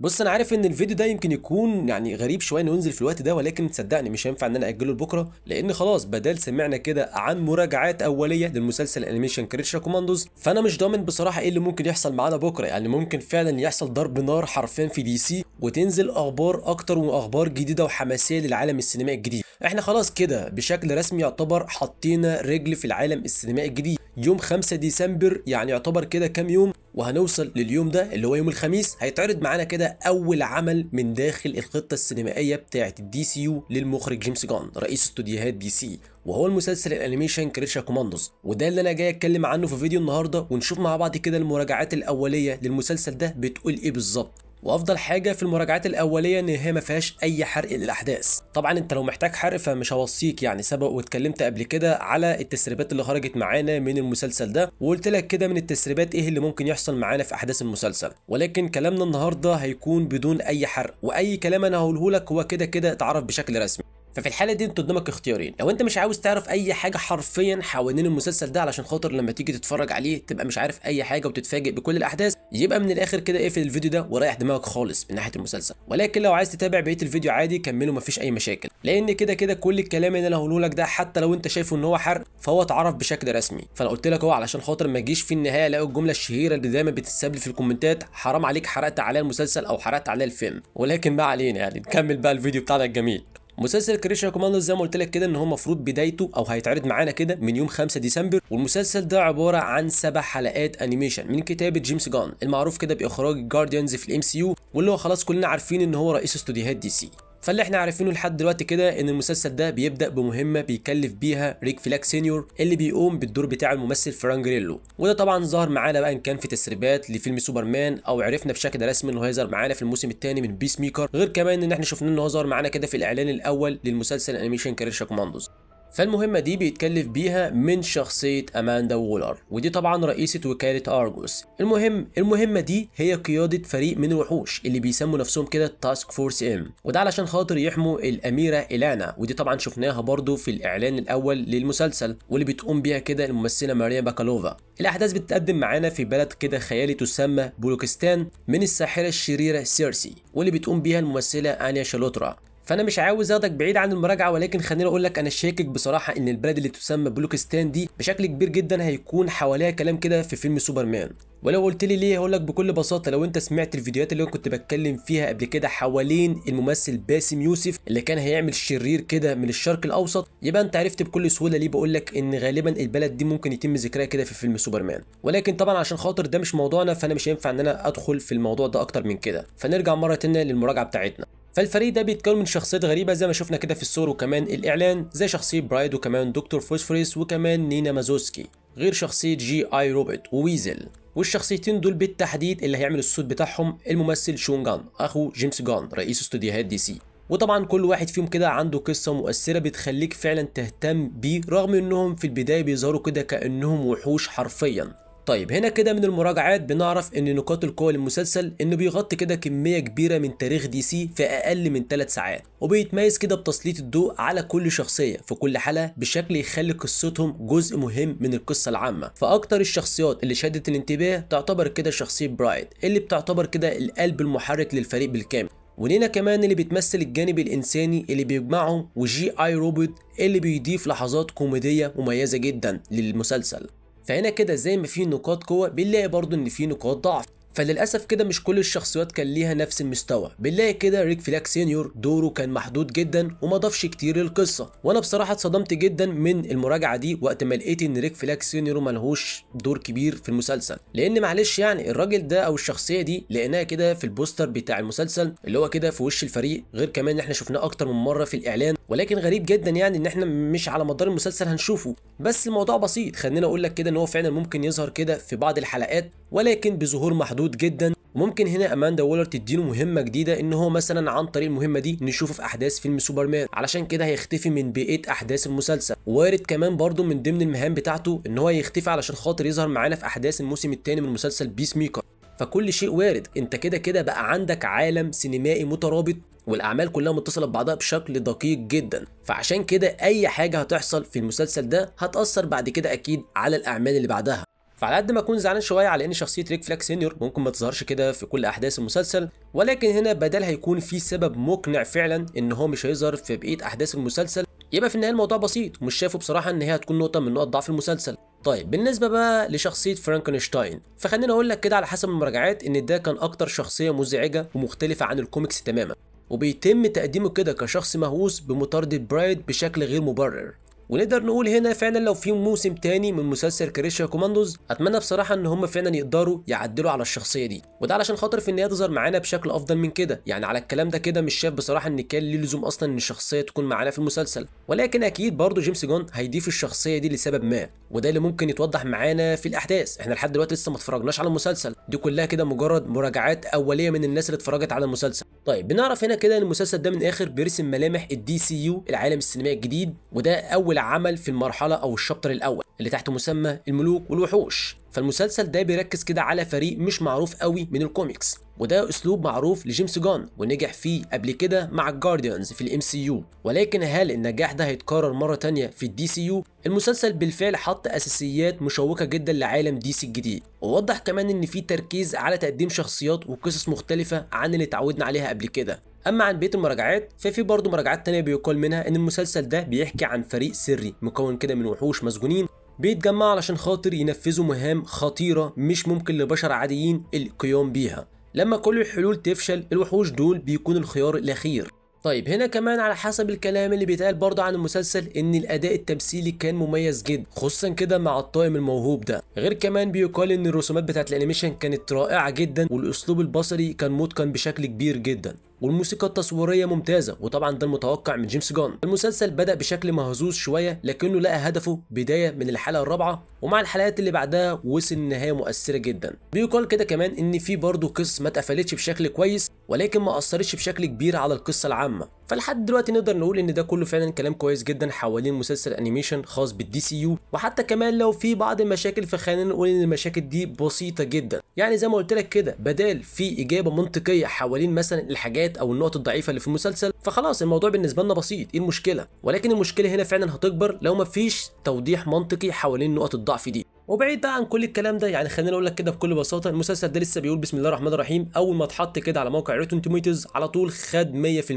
بص انا عارف ان الفيديو ده يمكن يكون يعني غريب شويه انه ينزل في الوقت ده ولكن صدقني مش هينفع ان انا اجله لبكره لان خلاص بدل سمعنا كده عن مراجعات اوليه للمسلسل انيميشن كريتشر كوماندوز فانا مش ضامن بصراحه ايه اللي ممكن يحصل معانا بكره يعني ممكن فعلا يحصل ضرب نار حرفيا في دي سي وتنزل اخبار اكتر واخبار جديده وحماسيه للعالم السينمائي الجديد احنا خلاص كده بشكل رسمي يعتبر حطينا رجل في العالم السينمائي الجديد يوم 5 ديسمبر يعني يعتبر كده كام يوم وهنوصل لليوم ده اللي هو يوم الخميس هيتعرض معانا كده اول عمل من داخل الخطه السينمائيه بتاعه الدي سي يو للمخرج جيمس جان رئيس استوديوهات دي سي وهو المسلسل الانيميشن كريشا كوماندوز وده اللي انا جاي اتكلم عنه في فيديو النهارده ونشوف مع بعض كده المراجعات الاوليه للمسلسل ده بتقول ايه بالظبط وافضل حاجه في المراجعات الاوليه ان هي ما فيهاش اي حرق للاحداث طبعا انت لو محتاج حرق فمش هوصيك يعني سبق واتكلمت قبل كده على التسريبات اللي خرجت معانا من المسلسل ده وقلت لك كده من التسريبات ايه اللي ممكن يحصل معانا في احداث المسلسل ولكن كلامنا النهارده هيكون بدون اي حرق واي كلام انا هقوله لك هو كده كده اتعرف بشكل رسمي ففي الحاله دي انت قدامك اختيارين لو انت مش عاوز تعرف اي حاجه حرفيا حوالين المسلسل ده علشان خاطر لما تيجي تتفرج عليه تبقى مش عارف اي حاجه وتتفاجئ بكل الاحداث يبقى من الاخر كده اقفل الفيديو ده وريح دماغك خالص من ناحيه المسلسل ولكن لو عايز تتابع بقيه الفيديو عادي كمله مفيش اي مشاكل لان كده كده كل الكلام اللي انا هقوله لك ده حتى لو انت شايفه ان هو حرق فهو اتعرف بشكل رسمي فانا قلت لك اهو علشان خاطر ما تجيش في النهايه الاقي الجمله الشهيره اللي دايما بتتساب في الكومنتات حرام عليك حرقت عليا المسلسل او حرقت عليا الفيلم ولكن ما علينا يعني نكمل بقى الفيديو بتاعنا الجميل مسلسل كريشا كوماندو زي ما قلت لك كده ان هو المفروض بدايته او هيتعرض معانا كده من يوم 5 ديسمبر والمسلسل ده عباره عن سبع حلقات انيميشن من كتابه جيمس جان المعروف كده باخراج جارديانز في الام سي يو واللي هو خلاص كلنا عارفين ان هو رئيس استوديوهات دي سي فاللي احنا عارفينه لحد دلوقتي كده ان المسلسل ده بيبدا بمهمه بيكلف بيها ريك فلاك سينيور اللي بيقوم بالدور بتاع الممثل فرانجريلو وده طبعا ظهر معانا بقى ان كان في تسريبات لفيلم سوبرمان او عرفنا بشكل رسمي انه هيظهر معانا في الموسم الثاني من بيس ميكر غير كمان ان احنا شفنا انه ظهر معانا كده في الاعلان الاول للمسلسل انيميشن كارير كوماندوز فالمهمة دي بيتكلف بيها من شخصية أماندا وولر ودي طبعا رئيسة وكالة أرجوس المهم المهمة دي هي قيادة فريق من الوحوش اللي بيسموا نفسهم كده تاسك فورس ام وده علشان خاطر يحموا الأميرة إلانا ودي طبعا شفناها برضو في الإعلان الأول للمسلسل واللي بتقوم بيها كده الممثلة ماريا باكالوفا الأحداث بتتقدم معانا في بلد كده خيالي تسمى بولوكستان من الساحرة الشريرة سيرسي واللي بتقوم بيها الممثلة أنيا شالوترا فانا مش عاوز اخدك بعيد عن المراجعه ولكن خليني اقول لك انا شاكك بصراحه ان البلد اللي تسمى بلوكستان دي بشكل كبير جدا هيكون حواليها كلام كده في فيلم سوبرمان ولو قلت لي ليه هقول لك بكل بساطه لو انت سمعت الفيديوهات اللي انا كنت بتكلم فيها قبل كده حوالين الممثل باسم يوسف اللي كان هيعمل شرير كده من الشرق الاوسط يبقى انت عرفت بكل سهوله ليه بقول لك ان غالبا البلد دي ممكن يتم ذكرها كده في فيلم سوبرمان ولكن طبعا عشان خاطر ده مش موضوعنا فانا مش هينفع ان انا ادخل في الموضوع ده اكتر من كده فنرجع مره تانية للمراجعه بتاعتنا فالفريق ده بيتكون من شخصيات غريبه زي ما شفنا كده في الصور وكمان الاعلان زي شخصيه برايد وكمان دكتور فوسفوريس وكمان نينا مازوسكي غير شخصيه جي اي روبوت وويزل والشخصيتين دول بالتحديد اللي هيعمل الصوت بتاعهم الممثل شون جان اخو جيمس جان رئيس استوديوهات دي سي وطبعا كل واحد فيهم كده عنده قصة مؤثرة بتخليك فعلا تهتم بيه رغم انهم في البداية بيظهروا كده كأنهم وحوش حرفيا طيب هنا كده من المراجعات بنعرف ان نقاط القوة للمسلسل انه بيغطي كده كمية كبيرة من تاريخ دي سي في اقل من 3 ساعات وبيتميز كده بتسليط الضوء على كل شخصية في كل حلقة بشكل يخلي قصتهم جزء مهم من القصة العامة فاكتر الشخصيات اللي شدت الانتباه تعتبر كده شخصية برايد اللي بتعتبر كده القلب المحرك للفريق بالكامل ولينا كمان اللي بتمثل الجانب الإنساني اللي بيجمعهم وجي آي روبوت اللي بيضيف لحظات كوميدية مميزة جدا للمسلسل فهنا كده زي ما في نقاط قوه بنلاقي برضو ان في نقاط ضعف فللاسف كده مش كل الشخصيات كان ليها نفس المستوى بنلاقي كده ريك فلاك سينيور دوره كان محدود جدا وما ضافش كتير للقصه وانا بصراحه اتصدمت جدا من المراجعه دي وقت ما لقيت ان ريك فلاك سينيور ملهوش دور كبير في المسلسل لان معلش يعني الراجل ده او الشخصيه دي لقيناها كده في البوستر بتاع المسلسل اللي هو كده في وش الفريق غير كمان احنا شفناه اكتر من مره في الاعلان ولكن غريب جدا يعني ان احنا مش على مدار المسلسل هنشوفه بس الموضوع بسيط خلينا اقول لك كده ان هو فعلا ممكن يظهر كده في بعض الحلقات ولكن بظهور محدود جدا ممكن هنا اماندا وولر تديله مهمه جديده ان هو مثلا عن طريق المهمه دي نشوفه في احداث فيلم سوبرمان علشان كده هيختفي من بيئه احداث المسلسل وارد كمان برضه من ضمن المهام بتاعته ان هو يختفي علشان خاطر يظهر معانا في احداث الموسم الثاني من مسلسل بيس ميكر فكل شيء وارد انت كده كده بقى عندك عالم سينمائي مترابط والاعمال كلها متصله ببعضها بشكل دقيق جدا فعشان كده اي حاجه هتحصل في المسلسل ده هتاثر بعد كده اكيد على الاعمال اللي بعدها فعلى قد ما اكون زعلان شويه على ان شخصيه ريك فلاك سينيور ممكن ما تظهرش كده في كل احداث المسلسل ولكن هنا بدل هيكون في سبب مقنع فعلا ان هو مش هيظهر في بقيه احداث المسلسل يبقى في النهايه الموضوع بسيط ومش شايفه بصراحه ان هي هتكون نقطه من نقط ضعف المسلسل طيب بالنسبة بقى لشخصية فرانكنشتاين فخليني أقول لك كده على حسب المراجعات إن ده كان أكتر شخصية مزعجة ومختلفة عن الكوميكس تماما وبيتم تقديمه كده كشخص مهووس بمطاردة برايد بشكل غير مبرر ونقدر نقول هنا فعلا لو في موسم تاني من مسلسل كريشيا كوماندوز اتمنى بصراحه ان هم فعلا يقدروا يعدلوا على الشخصيه دي وده علشان خاطر في النهايه تظهر معانا بشكل افضل من كده يعني على الكلام ده كده مش شايف بصراحه ان كان ليه لزوم اصلا ان الشخصيه تكون معانا في المسلسل ولكن اكيد برضه جيمس جون هيضيف الشخصيه دي لسبب ما وده اللي ممكن يتوضح معانا في الاحداث احنا لحد دلوقتي لسه ما اتفرجناش على المسلسل دي كلها كده مجرد مراجعات اوليه من الناس اللي اتفرجت على المسلسل طيب بنعرف هنا كده ان المسلسل ده من الاخر بيرسم ملامح الدي سي يو العالم السينمائي الجديد وده اول العمل في المرحلة أو الشابتر الأول اللي تحت مسمى الملوك والوحوش فالمسلسل ده بيركز كده على فريق مش معروف قوي من الكوميكس وده اسلوب معروف لجيمس جون ونجح فيه قبل كده مع الجارديانز في الام سي يو ولكن هل النجاح ده هيتكرر مره تانية في الدي سي يو المسلسل بالفعل حط اساسيات مشوقه جدا لعالم دي سي الجديد ووضح كمان ان في تركيز على تقديم شخصيات وقصص مختلفه عن اللي اتعودنا عليها قبل كده اما عن بقيه المراجعات ففي برضه مراجعات تانية بيقال منها ان المسلسل ده بيحكي عن فريق سري مكون كده من وحوش مسجونين بيتجمعوا علشان خاطر ينفذوا مهام خطيره مش ممكن لبشر عاديين القيام بيها لما كل الحلول تفشل الوحوش دول بيكون الخيار الاخير طيب هنا كمان على حسب الكلام اللي بيتقال برضه عن المسلسل ان الاداء التمثيلي كان مميز جدا خصوصا كده مع الطاقم الموهوب ده غير كمان بيقال ان الرسومات بتاعت الانيميشن كانت رائعه جدا والاسلوب البصري كان متقن بشكل كبير جدا والموسيقى التصويريه ممتازه وطبعا ده المتوقع من جيمس جان المسلسل بدا بشكل مهزوز شويه لكنه لقى هدفه بدايه من الحلقه الرابعه ومع الحلقات اللي بعدها وصل لنهايه مؤثره جدا بيقال كده كمان ان في برضه قصص ما اتقفلتش بشكل كويس ولكن ما اثرتش بشكل كبير على القصه العامه فلحد دلوقتي نقدر نقول ان ده كله فعلا كلام كويس جدا حوالين مسلسل انيميشن خاص بالدي سي يو وحتى كمان لو في بعض المشاكل فخلينا نقول ان المشاكل دي بسيطه جدا يعني زي ما قلت لك كده بدال في اجابه منطقيه حوالين مثلا الحاجات الحاجات او النقط الضعيفه اللي في المسلسل فخلاص الموضوع بالنسبه لنا بسيط ايه المشكله ولكن المشكله هنا فعلا هتكبر لو مفيش توضيح منطقي حوالين نقط الضعف دي وبعيد بقى عن كل الكلام ده يعني خليني اقول لك كده بكل بساطه المسلسل ده لسه بيقول بسم الله الرحمن الرحيم اول ما اتحط كده على موقع روتن توميتوز على طول خد 100%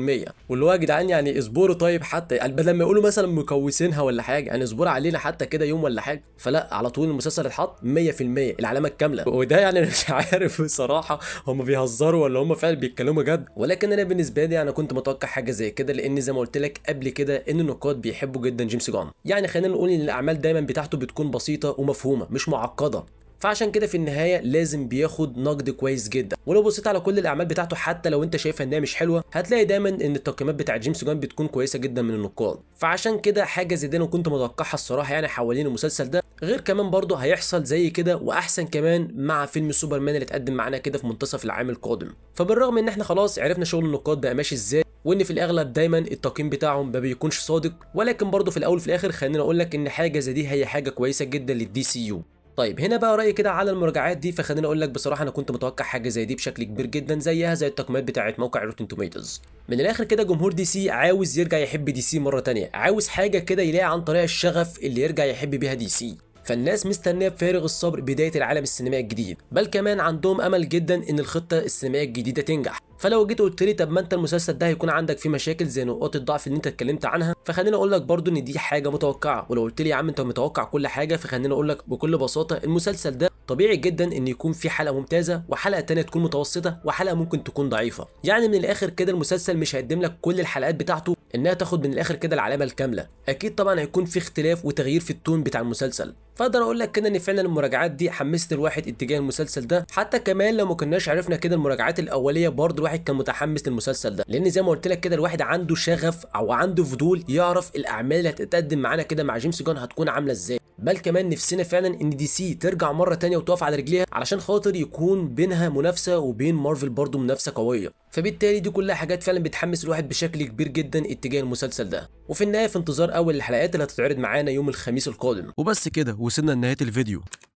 واللي هو يا جدعان يعني اصبروا طيب حتى يعني بدل ما يقولوا مثلا مكوسينها ولا حاجه يعني اصبروا علينا حتى كده يوم ولا حاجه فلا على طول المسلسل اتحط 100% العلامه الكامله وده يعني مش عارف بصراحه هم بيهزروا ولا هم فعلا بيتكلموا جد ولكن انا بالنسبه لي انا كنت متوقع حاجه زي كده لان زي ما قلت لك قبل كده ان النقاد بيحبوا جدا جيمس جون يعني خلينا نقول ان الاعمال دايما بتاعته بتكون بسيطه ومفهومه منظمه مش معقده فعشان كده في النهايه لازم بياخد نقد كويس جدا ولو بصيت على كل الاعمال بتاعته حتى لو انت شايفها انها مش حلوه هتلاقي دايما ان التقييمات بتاعه جيمس جون بتكون كويسه جدا من النقاد فعشان كده حاجه زي دي انا كنت متوقعها الصراحه يعني حوالين المسلسل ده غير كمان برضه هيحصل زي كده واحسن كمان مع فيلم سوبرمان اللي اتقدم معانا كده في منتصف العام القادم فبالرغم ان احنا خلاص عرفنا شغل النقاد بقى ماشي ازاي وان في الاغلب دايما التقييم بتاعهم ما بيكونش صادق ولكن برضه في الاول وفي الاخر خلينا اقول لك ان حاجه زي دي هي حاجه كويسه جدا للدي سي يو طيب هنا بقى رايي كده على المراجعات دي فخليني اقول لك بصراحه انا كنت متوقع حاجه زي دي بشكل كبير جدا زيها زي التقييمات بتاعه موقع روتين توميتوز من الاخر كده جمهور دي سي عاوز يرجع يحب دي سي مره تانية عاوز حاجه كده يلاقي عن طريق الشغف اللي يرجع يحب بيها دي سي فالناس مستنيه بفارغ الصبر بدايه العالم السينمائي الجديد بل كمان عندهم امل جدا ان الخطه السينمائيه الجديده تنجح فلو جيت قلت لي طب ما انت المسلسل ده هيكون عندك فيه مشاكل زي نقاط الضعف اللي انت اتكلمت عنها فخليني اقول لك برضو ان دي حاجه متوقعه ولو قلت لي يا عم انت متوقع كل حاجه فخليني اقول لك بكل بساطه المسلسل ده طبيعي جدا ان يكون في حلقه ممتازه وحلقه تانية تكون متوسطه وحلقه ممكن تكون ضعيفه يعني من الاخر كده المسلسل مش هيقدم لك كل الحلقات بتاعته انها تاخد من الاخر كده العلامه الكامله اكيد طبعا هيكون في اختلاف وتغيير في التون بتاع المسلسل فاقدر اقول لك كده ان فعلا المراجعات دي حمست الواحد اتجاه المسلسل ده حتى كمان لو ما كناش عرفنا كده المراجعات الاوليه برضه الواحد كان متحمس للمسلسل ده لان زي ما قلت لك كده الواحد عنده شغف او عنده فضول يعرف الاعمال اللي هتتقدم معانا كده مع جيمس جان هتكون عامله ازاي بل كمان نفسنا فعلا ان دي سي ترجع مره تانية وتقف على رجليها علشان خاطر يكون بينها منافسه وبين مارفل برضه منافسه قويه فبالتالي دي كلها حاجات فعلا بتحمس الواحد بشكل كبير جدا اتجاه المسلسل ده وفي النهايه في انتظار اول الحلقات اللي هتتعرض معانا يوم الخميس القادم وبس كده وصلنا لنهايه الفيديو